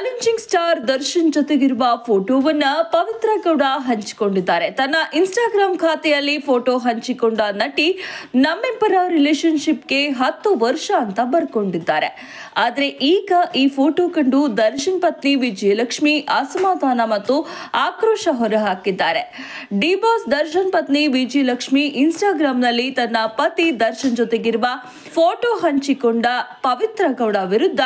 challenging star Darshan ಜೊತೆಗಿರುವ ಫೋಟೋವನ್ನ ಪವಿತ್ರ ಗೌಡ ಹಂಚಿಕೊಂಡಿದ್ದಾರೆ ತನ್ನ ಇನ್ಸ್ಟಾಗ್ರಾಮ್ ಖಾತೆಯಲ್ಲಿ ಫೋಟೋ ಹಂಚಿಕೊಂಡ ನಟಿ ನಮ್ಮಿಬ್ಬರ ರಿಲೇಶನ್ಶಿಪ್ಗೆ ಹತ್ತು ವರ್ಷ ಅಂತ ಬರ್ಕೊಂಡಿದ್ದಾರೆ ಆದರೆ ಈಗ ಈ ಫೋಟೋ ಕಂಡು ದರ್ಶನ್ ಪತ್ನಿ ವಿಜಯಲಕ್ಷ್ಮಿ ಅಸಮಾಧಾನ ಮತ್ತು ಆಕ್ರೋಶ ಹೊರಹಾಕಿದ್ದಾರೆ ಡಿ ಬಾಸ್ ದರ್ಶನ್ ಪತ್ನಿ ವಿಜಯಲಕ್ಷ್ಮಿ ಇನ್ಸ್ಟಾಗ್ರಾಂನಲ್ಲಿ ತನ್ನ ಪತಿ ದರ್ಶನ್ ಜೊತೆಗಿರುವ ಫೋಟೋ ಹಂಚಿಕೊಂಡ ಪವಿತ್ರ ಗೌಡ ವಿರುದ್ಧ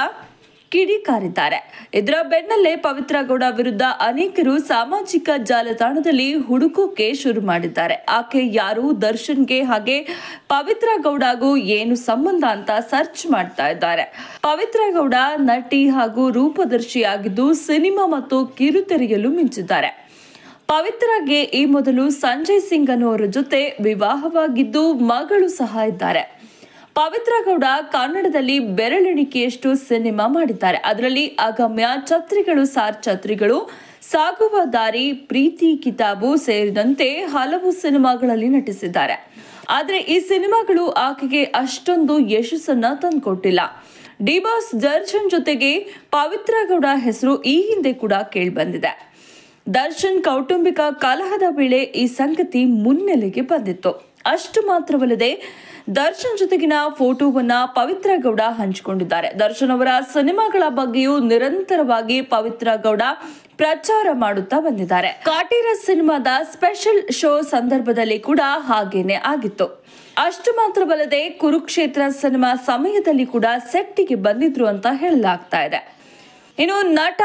ಕಿಡಿಕಾರಿದ್ದಾರೆ ಇದರ ಬೆನ್ನಲ್ಲೇ ಪವಿತ್ರ ಗೌಡ ವಿರುದ್ಧ ಅನೇಕರು ಸಾಮಾಜಿಕ ಜಾಲತಾಣದಲ್ಲಿ ಹುಡುಕೋಕೆ ಶುರು ಮಾಡಿದ್ದಾರೆ ಆಕೆ ಯಾರು ದರ್ಶನ್ಗೆ ಹಾಗೆ ಪವಿತ್ರ ಗೌಡಗೂ ಏನು ಸಂಬಂಧ ಅಂತ ಸರ್ಚ್ ಮಾಡ್ತಾ ಇದ್ದಾರೆ ಪವಿತ್ರ ಗೌಡ ನಟಿ ಹಾಗೂ ರೂಪದರ್ಶಿ ಆಗಿದ್ದು ಸಿನಿಮಾ ಮತ್ತು ಕಿರುತೆರೆಯಲು ಮಿಂಚಿದ್ದಾರೆ ಪವಿತ್ರಗೆ ಈ ಮೊದಲು ಸಂಜಯ್ ಸಿಂಗ್ ಅನ್ನುವರ ಜೊತೆ ವಿವಾಹವಾಗಿದ್ದು ಮಗಳು ಸಹ ಇದ್ದಾರೆ ಪವಿತ್ರ ಗೌಡ ಕನ್ನಡದಲ್ಲಿ ಬೆರಳೆಣಿಕೆಯಷ್ಟು ಸಿನಿಮಾ ಮಾಡಿದ್ದಾರೆ ಅದರಲ್ಲಿ ಅಗಮ್ಯ ಛತ್ರಿಗಳು ಸಾರ್ ಛತ್ರಿಗಳು ಸಾಗುವ ದಾರಿ ಪ್ರೀತಿ ಕಿತಾಬು ಸೇರಿದಂತೆ ಹಲವು ಸಿನಿಮಾಗಳಲ್ಲಿ ನಟಿಸಿದ್ದಾರೆ ಆದರೆ ಈ ಸಿನಿಮಾಗಳು ಆಕೆಗೆ ಅಷ್ಟೊಂದು ಯಶಸ್ಸನ್ನ ತಂದುಕೊಟ್ಟಿಲ್ಲ ಬಾಸ್ ದರ್ಶನ್ ಜೊತೆಗೆ ಪವಿತ್ರ ಗೌಡ ಹೆಸರು ಈ ಹಿಂದೆ ಕೂಡ ಕೇಳಿಬಂದಿದೆ ದರ್ಶನ್ ಕೌಟುಂಬಿಕ ಕಲಹದ ವೇಳೆ ಈ ಸಂಗತಿ ಮುನ್ನೆಲೆಗೆ ಬಂದಿತ್ತು ಅಷ್ಟು ಮಾತ್ರವಲ್ಲದೆ ದರ್ಶನ್ ಜೊತೆಗಿನ ಫೋಟೋವನ್ನ ಪವಿತ್ರ ಗೌಡ ಹಂಚಿಕೊಂಡಿದ್ದಾರೆ ದರ್ಶನ್ ಅವರ ಸಿನಿಮಾಗಳ ಬಗ್ಗೆಯೂ ನಿರಂತರವಾಗಿ ಪವಿತ್ರ ಗೌಡ ಪ್ರಚಾರ ಮಾಡುತ್ತಾ ಬಂದಿದ್ದಾರೆ ಕಾಟೇರ ಸಿನಿಮಾದ ಸ್ಪೆಷಲ್ ಶೋ ಸಂದರ್ಭದಲ್ಲಿ ಕೂಡ ಹಾಗೇನೆ ಆಗಿತ್ತು ಅಷ್ಟು ಮಾತ್ರವಲ್ಲದೆ ಕುರುಕ್ಷೇತ್ರ ಸಿನಿಮಾ ಸಮಯದಲ್ಲಿ ಕೂಡ ಸೆಟ್ಟಿಗೆ ಬಂದಿದ್ರು ಅಂತ ಹೇಳಲಾಗ್ತಾ ಇದೆ ಇನ್ನು ನಟ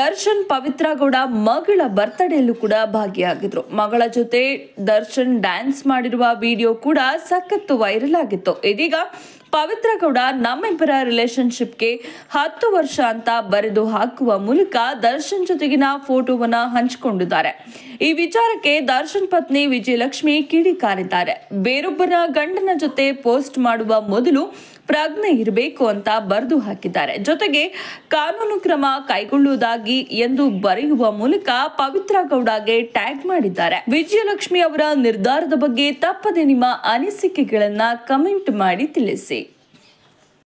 ದರ್ಶನ್ ಪವಿತ್ರ ಗೌಡ ಮಗಳ ಬರ್ತಡೆಯಲ್ಲೂ ಕೂಡ ಭಾಗಿಯಾಗಿದ್ರು ಮಗಳ ಜೊತೆ ದರ್ಶನ್ ಡ್ಯಾನ್ಸ್ ಮಾಡಿರುವ ವಿಡಿಯೋ ಕೂಡ ಸಖತ್ತು ವೈರಲ್ ಆಗಿತ್ತು ಇದೀಗ ಪವಿತ್ರ ಗೌಡ ನಮ್ಮಿಬ್ಬರ ರಿಲೇಶನ್ಶಿಪ್ಗೆ ಹತ್ತು ವರ್ಷ ಅಂತ ಬರೆದು ಹಾಕುವ ಮೂಲಕ ದರ್ಶನ್ ಜೊತೆಗಿನ ಫೋಟೋವನ್ನ ಹಂಚಿಕೊಂಡಿದ್ದಾರೆ ಈ ವಿಚಾರಕ್ಕೆ ದರ್ಶನ್ ಪತ್ನಿ ವಿಜಯಲಕ್ಷ್ಮಿ ಕಿಡಿಕಾರಿದ್ದಾರೆ ಬೇರೊಬ್ಬರ ಗಂಡನ ಜೊತೆ ಪೋಸ್ಟ್ ಮಾಡುವ ಮೊದಲು ಪ್ರಜ್ಞೆ ಇರಬೇಕು ಅಂತ ಬರೆದು ಹಾಕಿದ್ದಾರೆ ಜೊತೆಗೆ ಕಾನೂನು ಕ್ರಮ ಕೈಗೊಳ್ಳುವುದಾಗಿ ಎಂದು ಬರೆಯುವ ಮೂಲಕ ಪವಿತ್ರ ಗೌಡಗೆ ಟ್ಯಾಗ್ ಮಾಡಿದ್ದಾರೆ ವಿಜಯಲಕ್ಷ್ಮಿ ಅವರ ನಿರ್ಧಾರದ ಬಗ್ಗೆ ತಪ್ಪದೆ ನಿಮ್ಮ ಅನಿಸಿಕೆಗಳನ್ನ ಕಮೆಂಟ್ ಮಾಡಿ ತಿಳಿಸಿ